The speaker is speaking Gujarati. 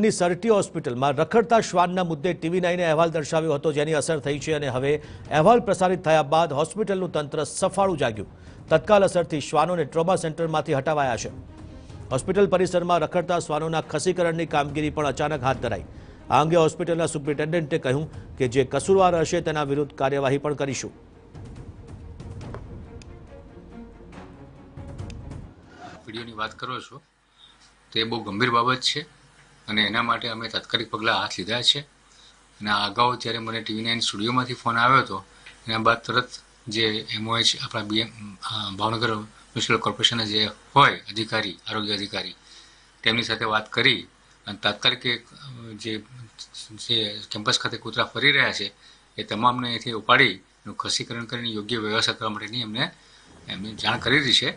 ની સરટી હોસ્પિટલમાં રખડતા શ્વાનના મુદ્દે ટીવી નાઈને અહેવાલ દર્શાવ્યો હતો જેની અસર થઈ છે અને હવે અહેવાલ પ્રસારિત થયા બાદ હોસ્પિટલનું તંત્ર સફાળું જાગ્યું તત્કાલ અસરથી શ્વાનોને ટ્રોમા સેન્ટરમાંથી હટાવાયા છે હોસ્પિટલ પરિસરમાં રખડતા શ્વાનોના ખસીકરણની કામગીરી પણ અચાનક હાથ ધરાઈ આ અંગે હોસ્પિટલના સુપ્રિન્ટેન્ડન્ટે કહ્યું કે જે કસૂરવાર હશે તેના વિરુદ્ધ કાર્યવાહી પણ કરીશું વિડીયોની વાત કરો છો તે બહુ ગંભીર બાબત છે અને એના માટે અમે તાત્કાલિક પગલાં હાથ લીધા છે અને અગાઉ જ્યારે મને ટીવી નાઇન સ્ટુડિયોમાંથી ફોન આવ્યો હતો એના બાદ તરત જે એમઓએચ આપણા બીએમ ભાવનગર મ્યુનિસિપલ કોર્પોરેશનના જે હોય અધિકારી આરોગ્ય અધિકારી તેમની સાથે વાત કરી અને તાત્કાલિક જે જે કેમ્પસ ખાતે કૂતરા ફરી રહ્યા છે એ તમામને અહીંથી ઉપાડી ખસીકરણ કરીને યોગ્ય વ્યવસ્થા કરવા માટેની અમને એમને જાણ કરી દીધી છે